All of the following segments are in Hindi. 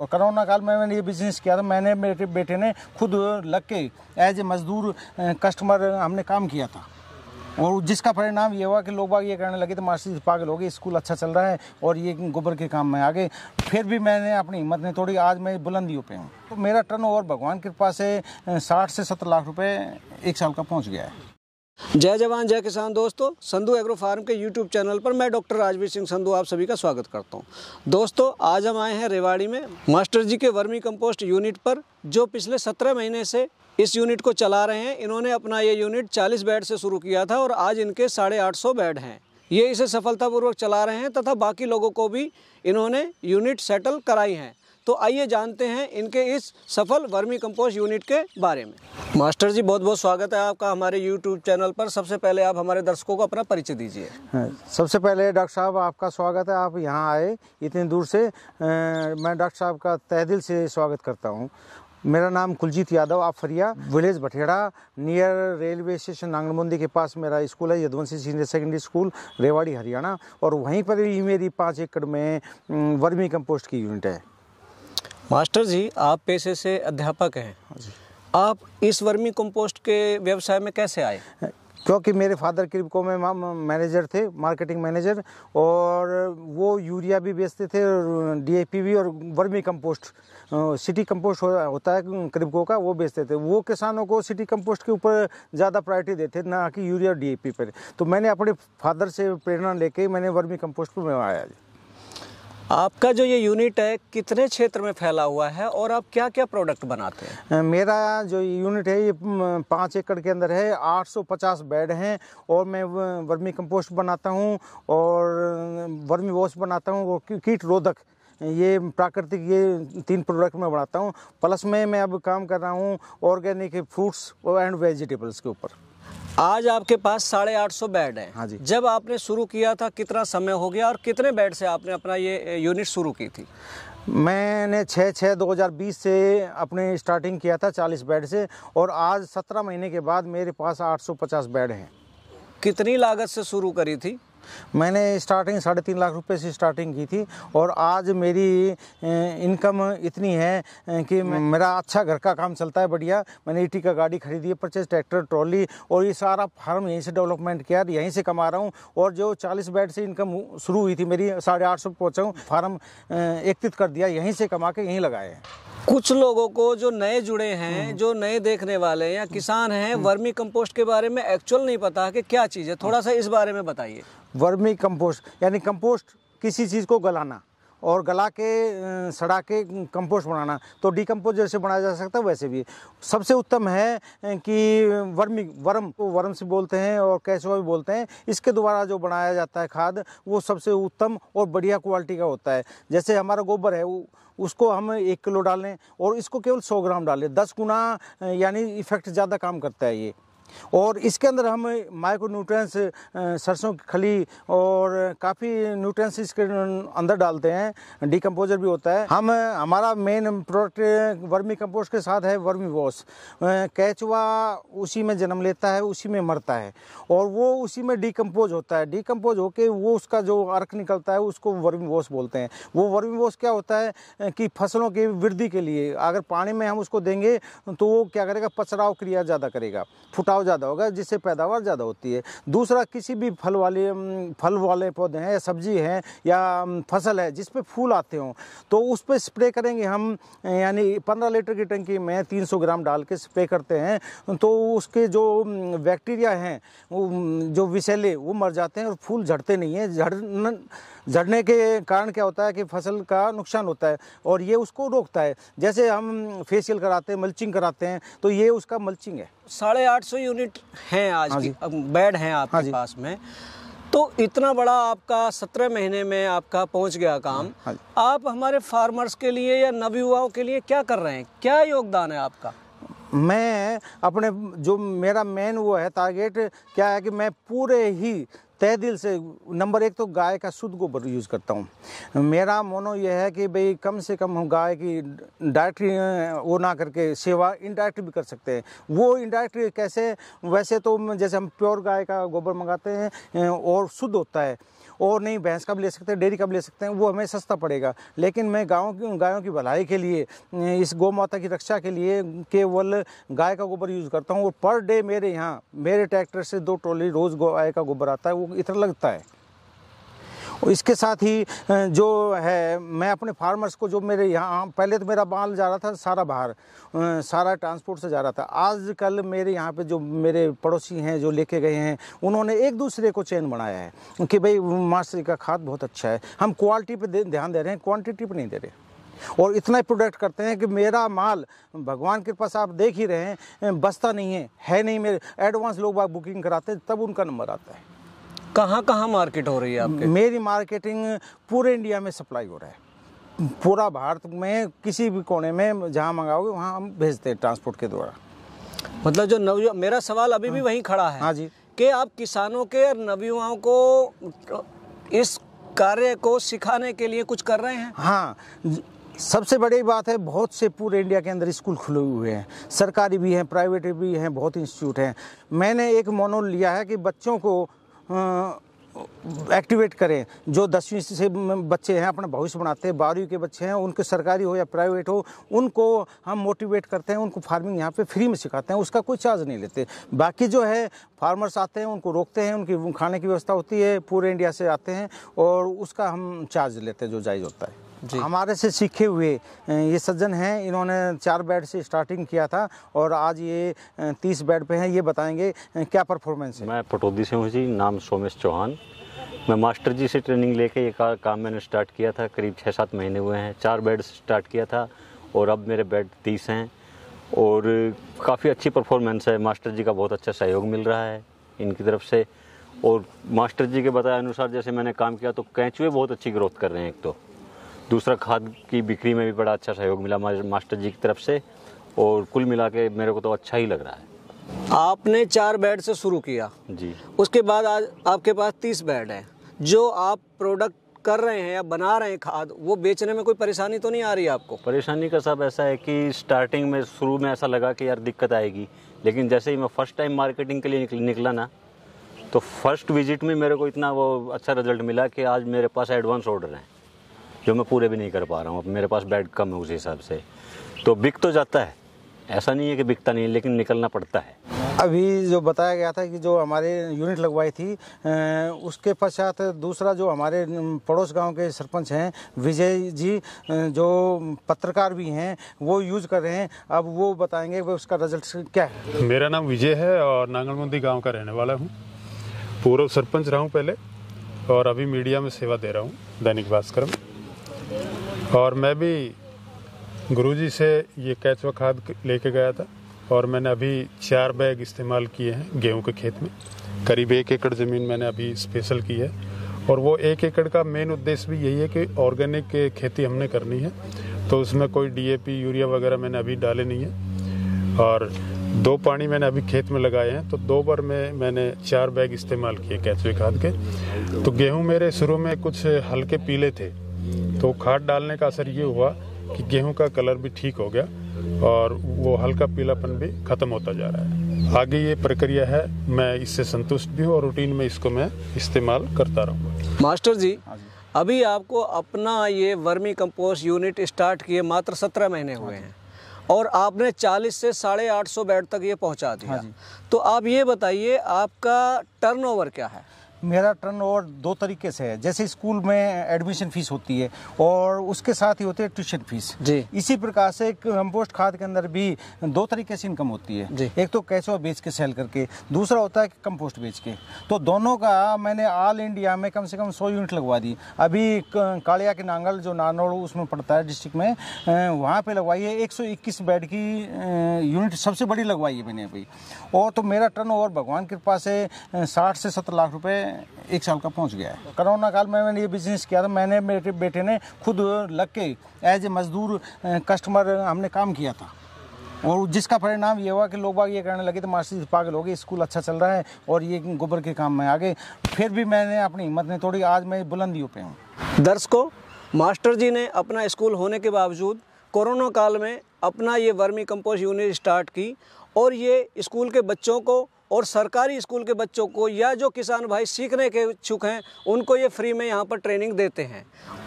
और कोरोना काल में मैंने ये बिजनेस किया था मैंने मेरे बेटे ने खुद लग के एज ए मजदूर कस्टमर हमने काम किया था और जिसका परिणाम ये हुआ कि लोग बाग ये करने लगे तो मास्टर पागल हो गए स्कूल अच्छा चल रहा है और ये गोबर के काम में आगे फिर भी मैंने अपनी हिम्मत नहीं थोड़ी आज मैं बुलंदियों पे हूँ तो मेरा टर्न ओवर भगवान कृपा से साठ से सत्तर लाख रुपये एक साल का पहुँच गया है जय जवान जय किसान दोस्तों संधु एग्रो फार्म के यूट्यूब चैनल पर मैं डॉक्टर राजवीर सिंह संधु आप सभी का स्वागत करता हूं दोस्तों आज हम आए हैं रेवाड़ी में मास्टर जी के वर्मी कंपोस्ट यूनिट पर जो पिछले सत्रह महीने से इस यूनिट को चला रहे हैं इन्होंने अपना ये यूनिट 40 बेड से शुरू किया था और आज इनके साढ़े आठ बेड हैं ये इसे सफलतापूर्वक चला रहे हैं तथा बाकी लोगों को भी इन्होंने यूनिट सेटल कराई हैं तो आइए जानते हैं इनके इस सफल वर्मी कंपोस्ट यूनिट के बारे में मास्टर जी बहुत बहुत स्वागत है आपका हमारे यूट्यूब चैनल पर सबसे पहले आप हमारे दर्शकों को अपना परिचय दीजिए हाँ, सबसे पहले डॉक्टर साहब आपका स्वागत है आप यहाँ आए इतनी दूर से आ, मैं डॉक्टर साहब का तहदिल से स्वागत करता हूँ मेरा नाम Kuljeet Yadav Aphariya village Batheda near railway station Nangalbundi के पास मेरा स्कूल है Yadvanshi senior secondary school Rewari Haryana और वहीं पर ही मेरी पाँच एकड़ में वर्मी कंपोस्ट की यूनिट है मास्टर जी आप पेशे से अध्यापक हैं आप इस वर्मी कंपोस्ट के व्यवसाय में कैसे आए क्योंकि मेरे फादर क्रिपको में मैनेजर थे मार्केटिंग मैनेजर और वो यूरिया भी बेचते थे और डीएपी भी और वर्मी कंपोस्ट सिटी कंपोस्ट हो, होता है क्रिपको का वो बेचते थे वो किसानों को सिटी कंपोस्ट के ऊपर ज़्यादा प्रायोरिटी देते ना कि यूरिया और डीएपी पर तो मैंने अपने फादर से प्रेरणा लेके मैंने वर्मी कम्पोस्ट पर आया आपका जो ये यूनिट है कितने क्षेत्र में फैला हुआ है और आप क्या क्या प्रोडक्ट बनाते हैं मेरा जो यूनिट है ये पाँच एकड़ के अंदर है 850 बेड हैं और मैं वर्मी कंपोस्ट बनाता हूँ और वर्मी वॉश बनाता हूँ और कीट रोधक ये प्राकृतिक ये तीन प्रोडक्ट मैं बनाता हूँ प्लस में मैं अब काम कर रहा हूँ ऑर्गेनिक फ्रूट्स और एंड वेजिटेबल्स के ऊपर आज आपके पास साढ़े आठ सौ बेड है हाँ जी जब आपने शुरू किया था कितना समय हो गया और कितने बेड से आपने अपना ये यूनिट शुरू की थी मैंने छः छः 2020 से अपने स्टार्टिंग किया था 40 बेड से और आज 17 महीने के बाद मेरे पास 850 बेड हैं कितनी लागत से शुरू करी थी मैंने स्टार्टिंग साढ़े तीन लाख रुपए से स्टार्टिंग की थी और आज मेरी इनकम इतनी है कि मेरा अच्छा घर का काम चलता है बढ़िया मैंने ईटी e का गाड़ी खरीदी है परचेज ट्रैक्टर ट्रॉली और ये सारा फार्म यहीं से डेवलपमेंट किया यहीं से कमा रहा हूँ और जो चालीस बेड से इनकम शुरू हुई थी मेरी साढ़े आठ सौ पहुँचाऊँ फार्म एकत्रित कर दिया यहीं से कमा के यहीं लगाए कुछ लोगों को जो नए जुड़े हैं हम्म। जो नए देखने वाले या हम्म। किसान हैं हम्म। वर्मी कंपोस्ट के बारे में एक्चुअल नहीं पता कि क्या चीज़ है थोड़ा सा इस बारे में बताइए वर्मी कंपोस्ट यानी कंपोस्ट किसी चीज़ को गलाना और गला के सड़ा के कंपोस्ट बनाना तो डिकम्पोज जैसे बनाया जा सकता है वैसे भी सबसे उत्तम है कि वर्मी वर्म को वर्म से बोलते हैं और कैसवा भी बोलते हैं इसके द्वारा जो बनाया जाता है खाद वो सबसे उत्तम और बढ़िया क्वालिटी का होता है जैसे हमारा गोबर है उसको हम एक किलो डालें और इसको केवल सौ ग्राम डालें दस गुना यानी इफेक्ट ज़्यादा काम करता है ये और इसके अंदर हम माइक्रो न्यूट्रंस सरसों की खली और काफ़ी न्यूट्रंस इसके अंदर डालते हैं डिकम्पोजर भी होता है हम हमारा मेन प्रोडक्ट वर्मी कंपोस्ट के साथ है वर्मी वॉश कैचवा उसी में जन्म लेता है उसी में मरता है और वो उसी में डिकम्पोज होता है डिकम्पोज होके वो उसका जो अर्क निकलता है उसको वर्मी वॉश बोलते हैं वो वर्मी वॉश क्या होता है कि फसलों की वृद्धि के लिए अगर पानी में हम उसको देंगे तो वो क्या करेगा पचराव क्रिया ज़्यादा करेगा फुटाव छिड़काव ज़्यादा होगा जिससे पैदावार ज़्यादा होती है दूसरा किसी भी फल वाले फल वाले पौधे हैं या सब्जी हैं या फसल है जिस फूल आते हों तो उस पर स्प्रे करेंगे हम यानी पंद्रह लीटर की टंकी में तीन सौ ग्राम डाल के स्प्रे करते हैं तो उसके जो बैक्टीरिया हैं जो विषैले वो मर जाते हैं और फूल झड़ते नहीं हैं झड़ झड़ने के कारण क्या होता है कि फसल का नुकसान होता है और ये उसको रोकता है जैसे हम फेशियल कराते हैं मल्चिंग कराते हैं तो ये उसका मल्चिंग है साढ़े आठ सौ यूनिट हैं आज हाँ की बेड हैं आपके हाँ पास में तो इतना बड़ा आपका सत्रह महीने में आपका पहुंच गया काम हाँ आप हमारे फार्मर्स के लिए या नवयुवाओं के लिए क्या कर रहे हैं क्या योगदान है आपका मैं अपने जो मेरा मेन वो है टारगेट क्या है कि मैं पूरे ही तह दिल से नंबर एक तो गाय का शुद्ध गोबर यूज़ करता हूँ मेरा मोनो यह है कि भाई कम से कम हम गाय की डायरेक्ट वो ना करके सेवा इनडायरेक्ट भी कर सकते हैं वो इनडायरेक्ट कैसे वैसे तो जैसे हम प्योर गाय का गोबर मंगाते हैं और शुद्ध होता है और नहीं भैंस का भी ले सकते हैं डेयरी का भी ले सकते हैं वो हमें सस्ता पड़ेगा लेकिन मैं गाँव की गायों की भलाई के लिए इस गौ माता की रक्षा के लिए केवल गाय का गोबर यूज़ करता हूँ और पर डे मेरे यहाँ मेरे ट्रैक्टर से दो ट्रॉली रोज़ गाय का गोबर आता है वो इतना लगता है तो इसके साथ ही जो है मैं अपने फार्मर्स को जो मेरे यहाँ पहले तो मेरा माल जा रहा था सारा बाहर सारा ट्रांसपोर्ट से जा रहा था आजकल मेरे यहाँ पे जो मेरे पड़ोसी हैं जो लेके गए हैं उन्होंने एक दूसरे को चैन बनाया है कि भाई मास्टरी का खाद बहुत अच्छा है हम क्वालिटी पर ध्यान दे रहे हैं क्वान्टिटी पर नहीं दे रहे और इतना प्रोडक्ट करते हैं कि मेरा माल भगवान के पास आप देख ही रहे हैं बसता नहीं है है नहीं मेरे एडवांस लोग बुकिंग कराते हैं तब उनका नंबर आता है कहाँ कहाँ मार्केट हो रही है आपके मेरी मार्केटिंग पूरे इंडिया में सप्लाई हो रहा है पूरा भारत में किसी भी कोने में जहाँ मंगाओगे वहाँ हम भेजते हैं ट्रांसपोर्ट के द्वारा मतलब जो नव मेरा सवाल अभी भी हाँ। वहीं खड़ा है हाँ जी कि आप किसानों के और नवयुवाओं को इस कार्य को सिखाने के लिए कुछ कर रहे हैं हाँ सबसे बड़ी बात है बहुत से पूरे इंडिया के अंदर स्कूल खुले हुए हैं सरकारी भी हैं प्राइवेट भी हैं बहुत इंस्टीट्यूट हैं मैंने एक मोनो लिया है कि बच्चों को एक्टिवेट करें जो दसवीं से बच्चे हैं अपना भविष्य बनाते हैं बारहवीं के बच्चे हैं उनके सरकारी हो या प्राइवेट हो उनको हम मोटिवेट करते हैं उनको फार्मिंग यहाँ पे फ्री में सिखाते हैं उसका कोई चार्ज नहीं लेते बाकी जो है फार्मर्स आते हैं उनको रोकते हैं उनकी खाने की व्यवस्था होती है पूरे इंडिया से आते हैं और उसका हम चार्ज लेते हैं जो जायज़ होता है हमारे से सीखे हुए ये सज्जन हैं इन्होंने चार बेड से स्टार्टिंग किया था और आज ये तीस बेड पे हैं ये बताएंगे क्या परफॉर्मेंस है मैं पटौदी से हूँ जी नाम सोमेश चौहान मैं मास्टर जी से ट्रेनिंग लेके ये का, काम मैंने स्टार्ट किया था करीब छः सात महीने हुए हैं चार बेड स्टार्ट किया था और अब मेरे बेड तीस हैं और काफ़ी अच्छी परफॉर्मेंस है मास्टर जी का बहुत अच्छा सहयोग मिल रहा है इनकी तरफ से और मास्टर जी के बताए अनुसार जैसे मैंने काम किया तो कैंचुए बहुत अच्छी ग्रोथ कर रहे हैं एक तो दूसरा खाद की बिक्री में भी बड़ा अच्छा सहयोग मिला मास्टर जी की तरफ से और कुल मिला के मेरे को तो अच्छा ही लग रहा है आपने चार बेड से शुरू किया जी उसके बाद आज आपके पास तीस बेड हैं जो आप प्रोडक्ट कर रहे हैं या बना रहे हैं खाद वो बेचने में कोई परेशानी तो नहीं आ रही आपको परेशानी का सब ऐसा है कि स्टार्टिंग में शुरू में ऐसा लगा कि यार दिक्कत आएगी लेकिन जैसे ही मैं फर्स्ट टाइम मार्केटिंग के लिए निकला ना तो फर्स्ट विजिट में मेरे को इतना वो अच्छा रिजल्ट मिला कि आज मेरे पास एडवांस ऑर्डर हैं जो मैं पूरे भी नहीं कर पा रहा हूँ अब मेरे पास बेड कम है उस हिसाब से तो बिक तो जाता है ऐसा नहीं है कि बिकता नहीं लेकिन निकलना पड़ता है अभी जो बताया गया था कि जो हमारे यूनिट लगवाई थी उसके पश्चात दूसरा जो हमारे पड़ोस गांव के सरपंच हैं विजय जी जो पत्रकार भी हैं वो यूज़ कर रहे हैं अब वो बताएंगे वो उसका रिजल्ट क्या है मेरा नाम विजय है और नांगलमुंदी गांव का रहने वाला हूँ पूर्व सरपंच रहा हूँ पहले और अभी मीडिया में सेवा दे रहा हूँ दैनिक भास्कर में और मैं भी गुरुजी से ये कैचवा खाद लेके गया था और मैंने अभी चार बैग इस्तेमाल किए हैं गेहूं के खेत में करीब एक एकड़ ज़मीन मैंने अभी स्पेशल की है और वो एक एकड़ का मेन उद्देश्य भी यही है कि ऑर्गेनिक खेती हमने करनी है तो उसमें कोई डीएपी यूरिया वगैरह मैंने अभी डाले नहीं है और दो पानी मैंने अभी खेत में लगाए हैं तो दो बार में मैंने चार बैग इस्तेमाल किए कैचवे खाद के तो गेहूँ मेरे शुरू में कुछ हल्के पीले थे तो खाद डालने का असर ये हुआ कि गेहूं का कलर भी ठीक हो गया और वो हल्का पीलापन भी खत्म होता जा रहा है आगे ये प्रक्रिया है मैं इससे संतुष्ट भी हूँ और रूटीन में इसको मैं इस्तेमाल करता रहूँगा मास्टर हाँ जी अभी आपको अपना ये वर्मी कंपोस्ट यूनिट स्टार्ट किए मात्र सत्रह महीने हाँ हुए हैं और आपने 40 से साढ़े आठ सौ बेड तक ये पहुंचा दिया हाँ तो आप ये बताइए आपका टर्नओवर क्या है मेरा टर्न ओवर दो तरीके से है जैसे स्कूल में एडमिशन फीस होती है और उसके साथ ही होती है ट्यूशन फीस जी इसी प्रकार से कम्पोस्ट खाद के अंदर भी दो तरीके से इनकम होती है जी एक तो कैसे और बेच के सेल करके दूसरा होता है कम्पोस्ट बेच के तो दोनों का मैंने ऑल इंडिया में कम से कम सौ यूनिट लगवा दी अभी कालिया के नांगल जो नानोड़ उसमें पड़ता है डिस्ट्रिक्ट में वहाँ पर लगवाई है एक बेड की यूनिट सबसे बड़ी लगवाई है मैंने अभी और तो मेरा टर्न ओवर भगवान कृपा से साठ से सत्तर लाख रुपये एक साल का पहुंच गया है कोरोना काल में मैंने ये बिजनेस किया था मैंने मेरे बेटे ने खुद लग के एज ए मजदूर कस्टमर हमने काम किया था और जिसका परिणाम ये हुआ कि लोग बाग ये करने लगे तो मास्टर जी पागल हो गए स्कूल अच्छा चल रहा है और ये गोबर के काम में आ गए फिर भी मैंने अपनी हिम्मत नहीं तोड़ी आज मैं बुलंदियों पर हूँ दर्शकों मास्टर जी ने अपना स्कूल होने के बावजूद कोरोना काल में अपना ये वर्मी कंपोस्ट यूनिट स्टार्ट की और ये स्कूल के बच्चों को और सरकारी स्कूल के बच्चों को या जो किसान भाई सीखने के इच्छुक हैं उनको ये फ्री में यहाँ पर ट्रेनिंग देते हैं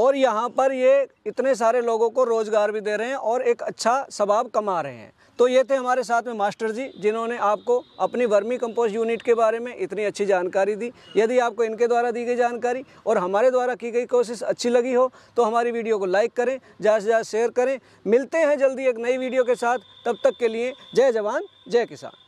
और यहाँ पर ये इतने सारे लोगों को रोज़गार भी दे रहे हैं और एक अच्छा स्वभाव कमा रहे हैं तो ये थे हमारे साथ में मास्टर जी जिन्होंने आपको अपनी वर्मी कंपोस्ट यूनिट के बारे में इतनी अच्छी जानकारी दी यदि आपको इनके द्वारा दी गई जानकारी और हमारे द्वारा की गई कोशिश अच्छी लगी हो तो हमारी वीडियो को लाइक करें ज़्यादा से ज़्यादा शेयर करें मिलते हैं जल्दी एक नई वीडियो के साथ तब तक के लिए जय जवान जय किसान